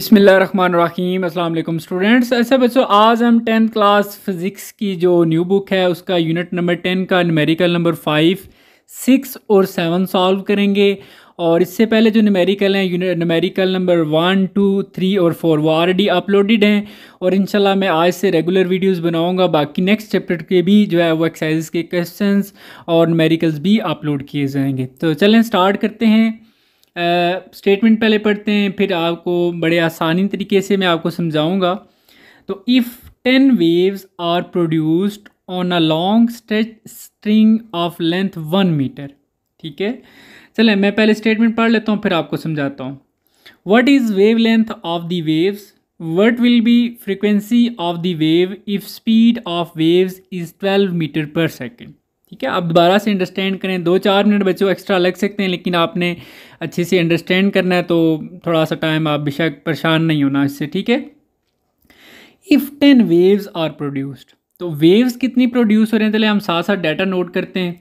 बसमीम अल्लाम स्टूडेंट्स ऐसे बच्चों आज हम टेंथ क्लास फिज़िक्स की जो न्यू बुक है उसका यूनिट नंबर टेन का न्यूमेरिकल नंबर फाइव सिक्स और सेवन सॉल्व करेंगे और इससे पहले जो न्यूमेरिकल हैं unit numerical number one two three और फोर वो ऑलरेडी अपलोडेड हैं और शाला मैं आज से रेगुलर वीडियोज़ बनाऊँगा बाकी नेक्स्ट चैप्टर के भी जो है वो एक्सरसाइज के क्वेश्चन और न्यूमेरिकल्स भी अपलोड किए जाएंगे तो चलें स्टार्ट करते हैं स्टेटमेंट पहले पढ़ते हैं फिर आपको बड़े आसानी तरीके से मैं आपको समझाऊंगा तो if ten waves are produced on a long stretch string of length one metre ठीक है चलें मैं पहले स्टेटमेंट पढ़ लेता हूँ फिर आपको समझाता हूँ what is wavelength of the waves what will be frequency of the wave if speed of waves is twelve metre per second ठीक है आप दोबारा से अंडरस्टैंड करें दो चार मिनट बच्चों एक्स्ट्रा लग सकते हैं लेकिन आपने अच्छे से अंडरस्टैंड करना है तो थोड़ा सा टाइम आप बेशक परेशान नहीं होना इससे ठीक है if ten waves are produced तो वेव्स कितनी प्रोड्यूस हो रहे हैं पहले हम साथ साथ डाटा नोट करते हैं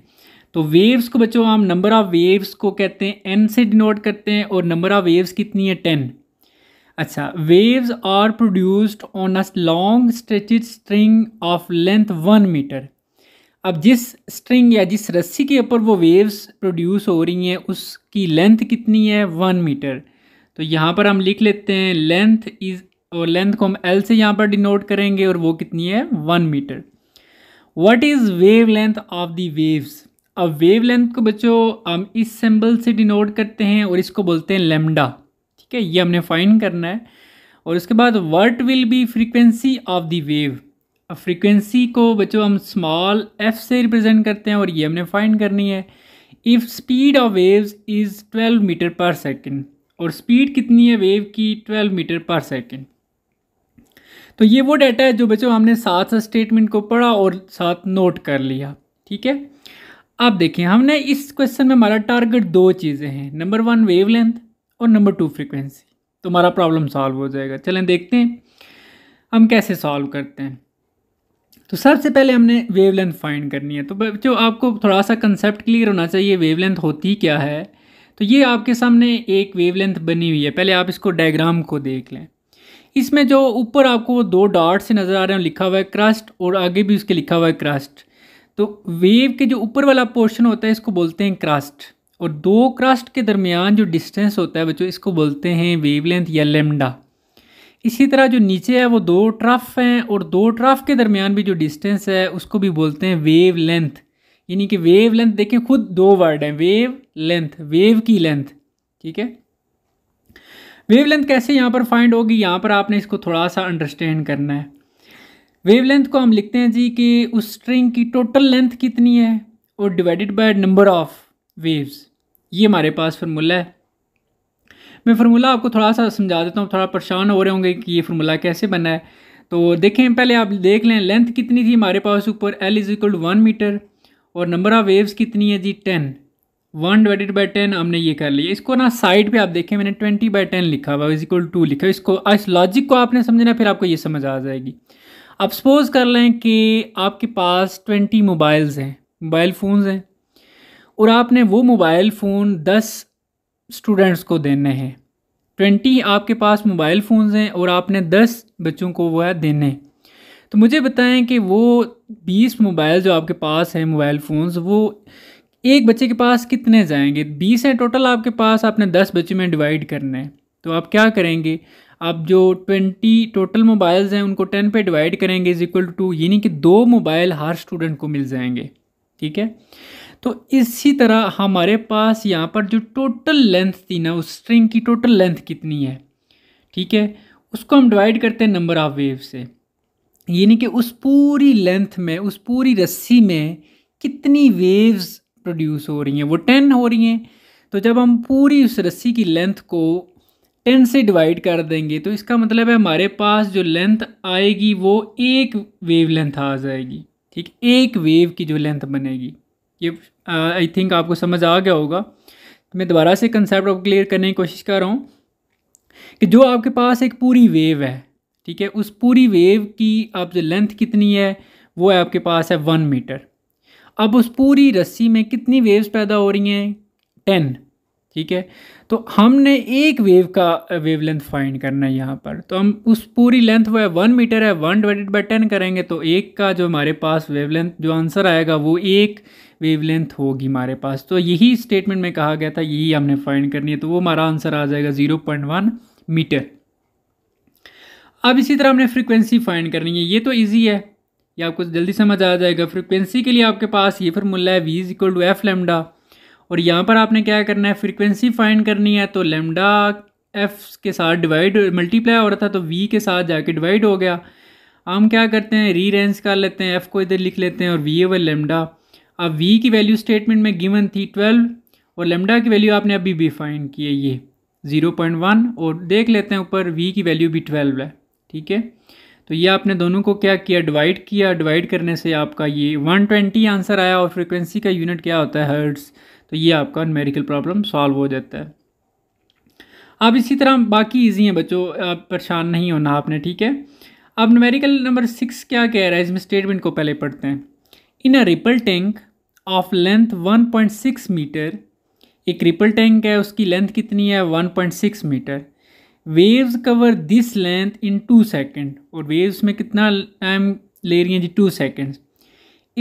तो वेव्स को बच्चों हम नंबर ऑफ़ वेव्स को कहते हैं एन से डिनोट करते हैं और नंबर ऑफ़ वेव्स कितनी है टेन अच्छा waves are produced on a long stretched string of length one metre अब जिस स्ट्रिंग या जिस रस्सी के ऊपर वो वेव्स प्रोड्यूस हो रही हैं उसकी लेंथ कितनी है वन मीटर तो यहाँ पर हम लिख लेते हैं लेंथ इज़ और लेंथ को हम एल से यहाँ पर डिनोट करेंगे और वो कितनी है one metre what is wavelength of the waves अब वेव लेंथ को बच्चों हम इस सिंबल से डिनोट करते हैं और इसको बोलते हैं लेमडा ठीक है ये हमने फाइन करना है और उसके बाद what will be frequency of the wave अब फ्रीक्वेंसी को बच्चों हम स्मॉल एफ से रिप्रेजेंट करते हैं और ये हमने फाइंड करनी है if speed of waves is 12 metre per second और स्पीड कितनी है वेव की 12 मीटर पर सेकेंड तो ये वो डाटा है जो बच्चों हमने साथ साथ स्टेटमेंट को पढ़ा और साथ नोट कर लिया ठीक है अब देखें हमने इस क्वेश्चन में हमारा टारगेट दो चीज़ें हैं नंबर वन वेव लेंथ और नंबर टू फ्रिक्वेंसी तो हमारा प्रॉब्लम सॉल्व हो जाएगा चलें देखते हैं हम कैसे सॉल्व करते हैं तो सबसे पहले हमने वेवलेंथ फाइंड करनी है तो बच्चों आपको थोड़ा सा कंसेप्ट क्लियर होना चाहिए वेवलेंथ होती क्या है तो ये आपके सामने एक वेवलेंथ बनी हुई है पहले आप इसको डायग्राम को देख लें इसमें जो ऊपर आपको दो डॉट से नज़र आ रहे हैं लिखा हुआ है क्रस्ट और आगे भी उसके लिखा हुआ है क्रस्ट तो वेव के जो ऊपर वाला पोर्शन होता है इसको बोलते हैं क्रस्ट और दो क्रस्ट के दरमियान जो डिस्टेंस होता है बच्चों इसको बोलते हैं वेवलेंथ या लेमडा इसी तरह जो नीचे है वो दो ट्रफ हैं और दो ट्रफ के दरमियान भी जो डिस्टेंस है उसको भी बोलते हैं वेव लेंथ यानी कि वेव लेंथ देखें खुद दो वर्ड हैं वेव लेंथ वेव की लेंथ ठीक है वेव लेंथ कैसे यहाँ पर फाइंड होगी यहाँ पर आपने इसको थोड़ा सा अंडरस्टैंड करना है वेव लेंथ को हम लिखते हैं जी कि उस स्ट्रिंग की टोटल लेंथ कितनी है और divided by number of waves ये हमारे पास फॉर्मूला है मैं फार्मूला आपको थोड़ा सा समझा देता हूँ थोड़ा परेशान हो रहे होंगे कि ये फार्मूला कैसे बना है तो देखें पहले आप देख लें लेंथ कितनी थी हमारे पास ऊपर l is equal to one metre और नंबर ऑफ़ वेव्स कितनी है जी ten one divided by ten हमने ये कर लिया इसको ना साइड पे आप देखें मैंने ट्वेंटी बाई टेन लिखा हुआ इज इक्वल टू लिखा इसको इस लॉजिक को आपने समझना फिर आपको ये समझ आ जाएगी अब सपोज़ कर लें कि आपके पास ट्वेंटी मोबाइल्स हैं मोबाइल फ़ोन्स हैं और आपने वो मोबाइल फ़ोन दस स्टूडेंट्स को देने हैं ट्वेंटी आपके पास मोबाइल फ़ोन्स हैं और आपने दस बच्चों को वह देने तो मुझे बताएं कि वो बीस मोबाइल जो आपके पास हैं मोबाइल फ़ोन्स वो एक बच्चे के पास कितने जाएंगे बीस हैं टोटल आपके पास आपने दस बच्चे में डिवाइड करने हैं तो आप क्या करेंगे आप जो ट्वेंटी टोटल मोबाइल्स हैं उनको टेन पे डिवाइड करेंगे इज़ इक्वल टू यानी कि दो मोबाइल हर स्टूडेंट को मिल जाएंगे ठीक है तो इसी तरह हमारे पास यहाँ पर जो टोटल लेंथ थी ना उस स्ट्रिंग की टोटल लेंथ कितनी है ठीक है उसको हम डिवाइड करते हैं नंबर ऑफ़ वेव से यानी कि उस पूरी लेंथ में उस पूरी रस्सी में कितनी वेव्स प्रोड्यूस हो रही हैं वो टेन हो रही हैं तो जब हम पूरी उस रस्सी की लेंथ को टेन से डिवाइड कर देंगे तो इसका मतलब है हमारे पास जो लेंथ आएगी वो एक वेव लेंथ आ जाएगी ठीक एक वेव की जो लेंथ बनेगी ये आई थिंक आपको समझ आ गया होगा तो मैं दोबारा से कंसेप्ट आपको क्लियर करने की कोशिश कर रहा हूँ कि जो आपके पास एक पूरी वेव है ठीक है उस पूरी वेव की आप जो लेंथ कितनी है वो है आपके पास है वन मीटर अब उस पूरी रस्सी में कितनी वेव्स पैदा हो रही हैं टेन ठीक है तो हमने एक वेव का वेव लेंथ फाइंड करना है यहाँ पर तो हम उस पूरी लेंथ वो है वन मीटर है वन डिवाइडेड बाई टेन करेंगे तो एक का जो हमारे पास वेव लेंथ जो आंसर आएगा वो एक वेव लेंथ होगी हमारे पास तो यही स्टेटमेंट में कहा गया था यही हमने फाइंड करनी है तो वो हमारा आंसर आ जाएगा ज़ीरो पॉइंट वन मीटर अब इसी तरह हमने फ्रिक्वेंसी फाइंड करनी है ये तो ईजी है ये आपको जल्दी समझ आ जाएगा फ्रिक्वेंसी के लिए आपके पास ये फार्मूला है we is equal to F lambda और यहाँ पर आपने क्या करना है फ्रीक्वेंसी फाइंड करनी है तो लेमडा एफ के साथ डिवाइड मल्टीप्लाई हो रहा था तो वी के साथ जाके डिवाइड हो गया हम क्या करते हैं री रेंज कर लेते हैं एफ़ को इधर लिख लेते हैं और वी ओवर लेमडा अब वी की वैल्यू स्टेटमेंट में गिवन थी ट्वेल्व और लेमडा की वैल्यू आपने अभी भी फाइन की है ये ज़ीरो पॉइंट वन और देख लेते हैं ऊपर वी की वैल्यू भी ट्वेल्व है ठीक है तो ये आपने दोनों को क्या किया डिवाइड किया डिवाइड करने से आपका ये 120 आंसर आया और फ्रीक्वेंसी का यूनिट क्या होता है हर्ट्स तो ये आपका न्यूमेरिकल प्रॉब्लम सॉल्व हो जाता है अब इसी तरह बाकी ईजी हैं बच्चों आप परेशान नहीं होना आपने ठीक है अब न्यूमेरिकल नंबर सिक्स क्या कह रहा है इसमें स्टेटमेंट को पहले पढ़ते हैं in a ripple tank of length 1.6 metre एक रिपल टैंक है उसकी लेंथ कितनी है 1.6 metre waves cover this length in two second और वेव्स में कितना टाइम ले रही हैं जी two seconds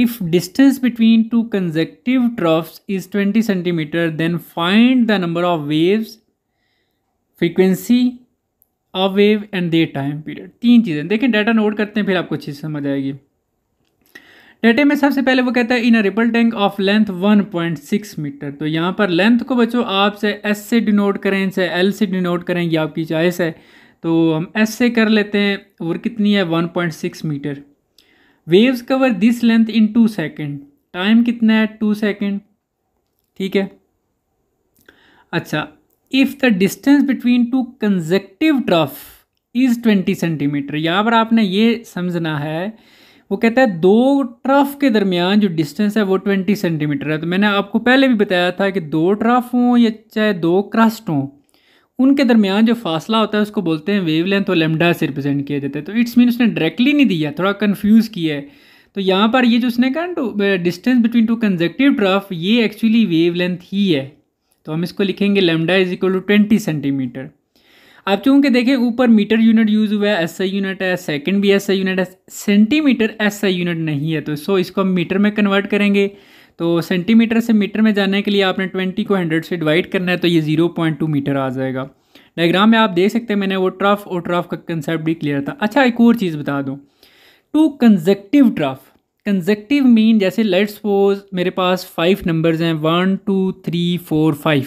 If distance between two consecutive troughs is 20 centimetre then find the number of waves, frequency of wave and their time period. तीन चीज़ें देखें डाटा नोट करते हैं फिर आपको अच्छी समझ आएगी डाटे में सबसे पहले वो कहता है in a ripple tank of length 1.6 metre तो यहाँ पर लेंथ को बच्चों आप से एस से डिनोट करें से एल से डिनोट करें ये आपकी चॉइस है तो हम एस से कर लेते हैं और कितनी है 1.6 metre waves cover this length in two second time कितना है टू सेकेंड ठीक है अच्छा if the distance between two consecutive trough is twenty centimetre यहाँ पर आपने ये समझना है वो कहता है दो ट्रफ के दरमियान जो डिस्टेंस है वो ट्वेंटी सेंटीमीटर है तो मैंने आपको पहले भी बताया था कि दो ट्रफ हों या चाहे दो क्रस्ट हों उनके दरमियान जो फासला होता है उसको बोलते हैं वेव लेंथ और लेमडा से रिप्रेजेंट किया जाता है तो इट्स मीन उसने डायरेक्टली नहीं दिया थोड़ा कन्फ्यूज़ किया है तो यहाँ पर ये जो उसने कहा distance between two consecutive trough ये एक्चुअली वेव लेंथ ही है तो हम इसको लिखेंगे lambda is equal to twenty centimetre आप चूँकि देखें ऊपर मीटर यूनिट यूज़ हुआ है एस आई यूनिट है सेकंड भी एस आई यूनिट है सेंटीमीटर एस आई यूनिट नहीं है तो सो इसको हम मीटर में कन्वर्ट करेंगे तो सेंटीमीटर से मीटर में जाने के लिए आपने ट्वेंटी को हंड्रेड से डिवाइड करना है तो ये ज़ीरो पॉइंट टू मीटर आ जाएगा डायग्राम में आप देख सकते हैं मैंने वो ट्रफ और ट्रफ का कंसेप्ट भी क्लियर था अच्छा एक और चीज़ बता दूँ two consecutive trough consecutive mean जैसे लेट्स सपोज मेरे पास फाइव नंबर्स हैं one two three four five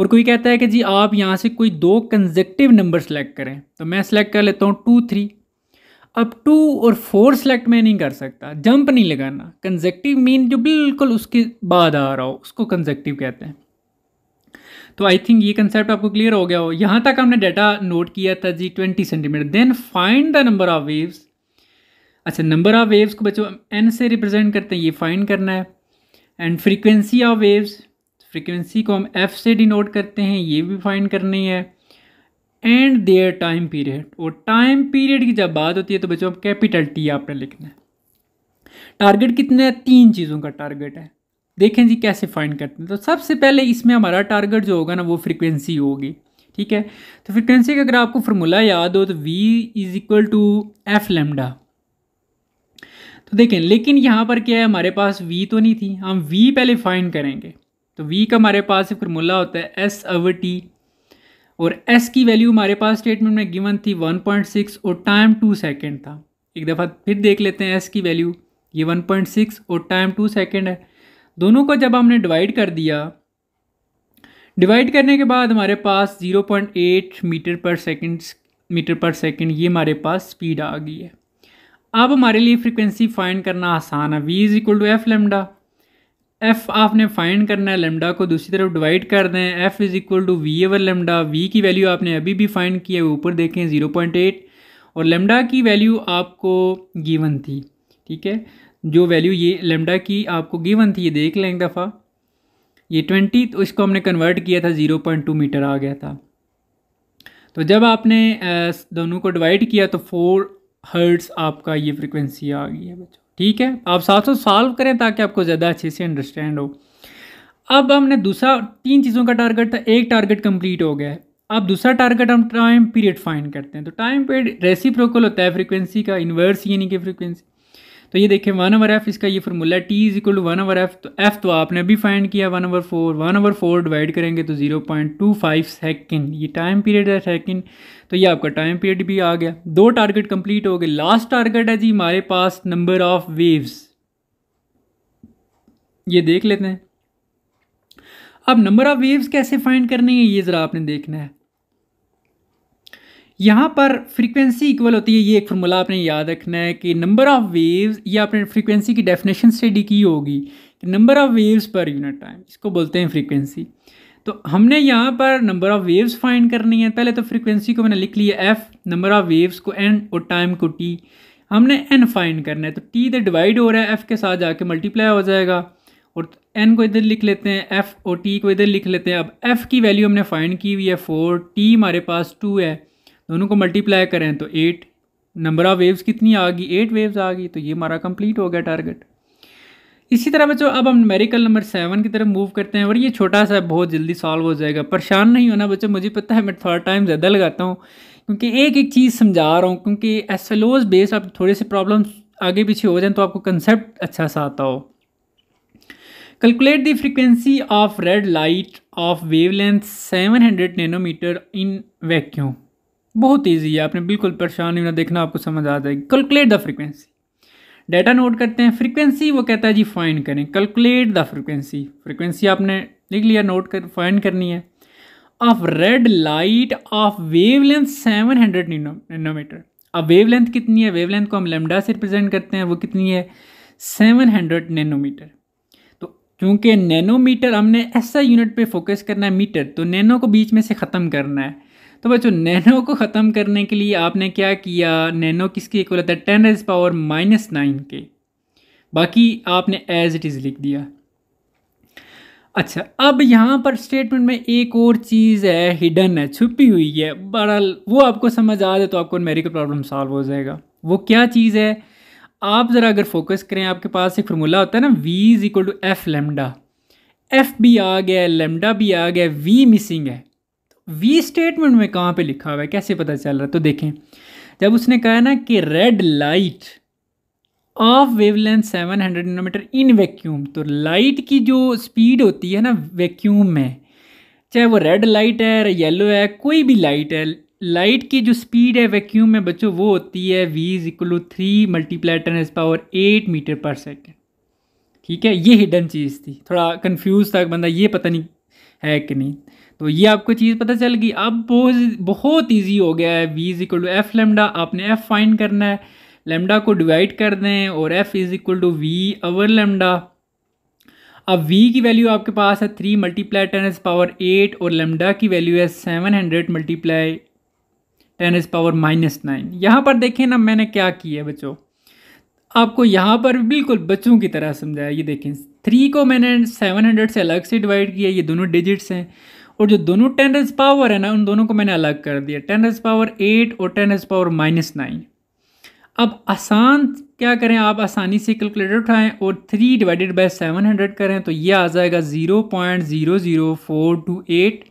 और कोई कहता है कि जी आप यहाँ से कोई दो कंजक्टिव नंबर सेलेक्ट करें तो मैं सेलेक्ट कर लेता हूँ टू थ्री अब टू और फोर सेलेक्ट मैं नहीं कर सकता जंप नहीं लगाना कंजेक्टिव मीन जो बिल्कुल उसके बाद आ रहा हो उसको कंजेक्टिव कहते हैं तो आई थिंक ये कंसेप्ट आपको क्लियर हो गया हो यहाँ तक हमने डाटा नोट किया था जी twenty centimetre then find the number of waves अच्छा नंबर ऑफ वेव्स को बच्चों एन से रिप्रेजेंट करते हैं ये फाइंड करना है and frequency of waves frequency को हम एफ से डिनोट करते हैं ये भी फाइंड करनी है एंड देयर टाइम पीरियड और टाइम पीरियड की जब बात होती है तो बच्चों कैपिटल टी आपने लिखना है टारगेट कितना है तीन चीज़ों का टारगेट है देखें जी कैसे फाइंड करते हैं तो सबसे पहले इसमें हमारा टारगेट जो होगा ना वो फ्रीक्वेंसी होगी ठीक है तो फ्रीक्वेंसी का अगर आपको फॉर्मूला याद हो तो V is equal to F lambda तो देखें लेकिन यहाँ पर क्या है हमारे पास वी तो नहीं थी हम वी पहले फाइंड करेंगे तो वी का हमारे पास फॉर्मूला होता है एस अवर टी और एस की वैल्यू हमारे पास स्टेटमेंट में गिवन थी 1.6 और टाइम टू सेकेंड था एक दफ़ा फिर देख लेते हैं एस की वैल्यू ये 1.6 और टाइम टू सेकेंड है दोनों को जब हमने डिवाइड कर दिया डिवाइड करने के बाद हमारे पास 0.8 metre per second metre per second ये हमारे पास स्पीड आ गई है अब हमारे लिए फ्रिक्वेंसी फाइंड करना आसान है V is equal to F lambda F आपने फाइंड करना है लेमडा को दूसरी तरफ डिवाइड कर दें F is equal to V over lambda V की वैल्यू आपने अभी भी फाइंड किया है ऊपर देखें ज़ीरो पॉइंट एट और लेमडा की वैल्यू आपको गिवन थी ठीक है जो वैल्यू ये लेमडा की आपको गिवन थी ये देख लें एक दफ़ा ये ट्वेंटी तो इसको हमने कन्वर्ट किया था ज़ीरो पॉइंट टू मीटर आ गया था तो जब आपने दोनों को डिवाइड किया तो फोर हर्ट्स आपका ये फ्रिक्वेंसी आ गई है बच्चों ठीक है आप साथ साथ सॉल्व करें ताकि आपको ज़्यादा अच्छे से अंडरस्टैंड हो अब हमने दूसरा तीन चीज़ों का टारगेट था एक टारगेट कंप्लीट हो गया है अब दूसरा टारगेट हम टाइम पीरियड फाइन करते हैं तो टाइम पीरियड रेसिप्रोकल होता है फ्रिक्वेंसी का इन्वर्स यानी कि फ्रिक्वेंसी तो ये देखें वन ओवर एफ इसका ये formula T is equal to one over F तो एफ तो आपने अभी फाइंड किया one over four one over four divide करेंगे तो zero point two five second ये टाइम पीरियड है सेकेंड तो ये आपका टाइम पीरियड भी आ गया दो टारगेट कंप्लीट हो गए लास्ट टारगेट है जी हमारे पास नंबर ऑफ वेव्स ये देख लेते हैं अब नंबर ऑफ वेव्स कैसे फाइंड करने है ये ज़रा आपने देखना है यहाँ पर फ्रीक्वेंसी इक्वल होती है ये एक फार्मूला आपने याद रखना है कि नंबर ऑफ़ वेव्स ये आपने फ्रीक्वेंसी की डेफिनेशन स्टडी की होगी कि number of waves per unit time इसको बोलते हैं फ्रीक्वेंसी तो हमने यहाँ पर नंबर ऑफ़ वेव्स फाइंड करनी है पहले तो फ्रीक्वेंसी को मैंने लिख लिया एफ़ नंबर ऑफ़ वेव्स को एन और टाइम को टी हमने एन फाइंड करना है तो टी इधर डिवाइड हो रहा है एफ़ के साथ जाके मल्टीप्लाई हो जाएगा और एन को इधर लिख लेते हैं एफ़ और टी को इधर लिख लेते हैं अब एफ़ की वैल्यू हमने फाइंड की हुई है फोर टी हमारे पास टू है दोनों को मल्टीप्लाई करें तो एट नंबर ऑफ वेव्स कितनी आ गई एट वेव्स आ गई तो ये हमारा कंप्लीट हो गया टारगेट इसी तरह बच्चों अब हम मेरिकल नंबर सेवन की तरफ मूव करते हैं और ये छोटा सा बहुत जल्दी सॉल्व हो जाएगा परेशान नहीं होना बच्चों मुझे पता है मैं थोड़ा टाइम ज़्यादा लगाता हूँ क्योंकि एक एक चीज़ समझा रहा हूँ क्योंकि एस एल ओज बेस आप थोड़े से प्रॉब्लम आगे पीछे हो जाए तो आपको कंसेप्ट अच्छा सा आता हो calculate the frequency of red light of wavelength hundred nanometre in vacuum बहुत ईजी है आपने बिल्कुल परेशान होना देखना आपको समझ आ जाएगी calculate the frequency data note करते हैं फ्रिक्वेंसी वो कहता है जी फाइंड करें कैलकुलेट द फ्रिक्वेंसी फ्रिक्वेंसी आपने लिख लिया नोट कर फाइंड करनी है of red light of wave length seven hundred nanometre अब वेव लेंथ कितनी है वेव लेंथ को हम लेमडा से रिप्रेजेंट करते हैं वो कितनी है सेवन हंड्रेड नैनोमीटर तो क्योंकि नैनोमीटर हमने ऐसा यूनिट पे फोकस करना है मीटर तो नैनो को बीच में से ख़त्म करना है तो बच्चों नैनो को ख़त्म करने के लिए आपने क्या किया नैनो किसके इक्वल होता है ten raise power minus nine के बाकी आपने एज इट इज़ लिख दिया अच्छा अब यहाँ पर स्टेटमेंट में एक और चीज़ है हिडन है छुपी हुई है बहरहाल वो आपको समझ आ जाए तो आपको मेरिकल प्रॉब्लम सॉल्व हो जाएगा वो क्या चीज़ है आप ज़रा अगर फोकस करें आपके पास एक फॉर्मूला होता है ना V is equal to F lambda F भी आ गया लेमडा भी आ गया वी मिसिंग है वी स्टेटमेंट में कहाँ पे लिखा हुआ है कैसे पता चल रहा है तो देखें जब उसने कहा ना कि red light of wavelength 700 nanometre in vacuum तो लाइट की जो स्पीड होती है ना वैक्यूम में चाहे वो रेड लाइट है येलो है कोई भी लाइट है लाइट की जो स्पीड है वैक्यूम में बच्चों वो होती है we is equal three multiply ten raise power eight metre per second ठीक है ये हिडन चीज़ थी थोड़ा कन्फ्यूज था बंदा ये पता नहीं है कि नहीं तो ये आपको चीज़ पता चल गई अब बहुत बहुत ईजी हो गया है V is equal to F lambda आपने एफ़ फाइन करना है लेमडा को डिवाइड कर दें और F is equal to V over lambda अब वी की वैल्यू आपके पास है three multiply ten raise power eight और लेमडा की वैल्यू है seven hundred multiply ten raise power minus nine यहाँ पर देखें ना मैंने क्या किया है बच्चों आपको यहाँ पर बिल्कुल बच्चों की तरह समझाया ये देखें थ्री को मैंने सेवन हंड्रेड से अलग से डिवाइड किया ये दोनों डिजिट्स हैं और जो दोनों टेन रेज पावर है ना उन दोनों को मैंने अलग कर दिया टेन रेज पावर एट और ten raise power minus nine अब आसान क्या करें आप आसानी से कैलकुलेटर उठाएं और three divided by seven hundred करें तो ये आ जाएगा zero point zero zero four two eight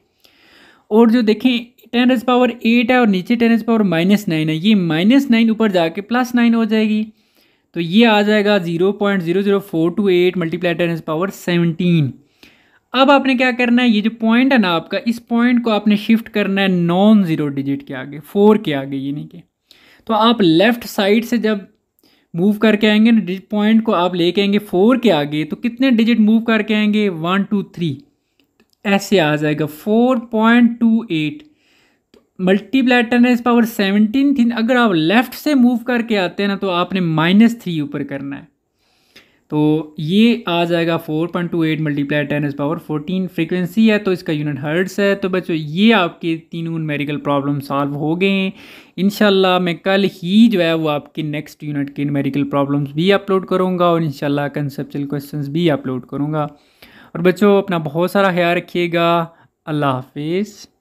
और जो देखें टेन रेज पावर एट है और नीचे ten raise power minus nine है ये माइनस नाइन ऊपर जाके प्लस नाइन हो जाएगी तो ये आ जाएगा zero point zero zero four two eight multiply ten raise power seventeen अब आपने क्या करना है ये जो पॉइंट है ना आपका इस पॉइंट को आपने शिफ्ट करना है नॉन ज़ीरो डिजिट के आगे फोर के आगे ये नहीं के तो आप लेफ़्ट साइड से जब मूव करके आएंगे ना डिजिट पॉइंट को आप लेके आएंगे फोर के आगे तो कितने डिजिट मूव करके आएंगे वन टू थ्री ऐसे आ जाएगा four point two eight multiply ten power seventeen थी अगर आप लेफ़्ट से मूव करके आते हैं ना तो आपने माइनस थ्री ऊपर करना है तो ये आ जाएगा 4.28 point two eight multiply ten is power fourteen frequency है तो इसका यूनिट हर्ट्स है तो बच्चों ये आपके तीनों मेरिकल प्रॉब्लम सॉल्व हो गए हैं इन मैं कल ही जो है वो आपके नेक्स्ट यूनिट के मेरिकल प्रॉब्लम्स भी अपलोड करूँगा और इन कंसेप्चुअल क्वेश्चन भी अपलोड करूँगा और बच्चों अपना बहुत सारा ख्याल रखिएगा अल्लाह हाफिज़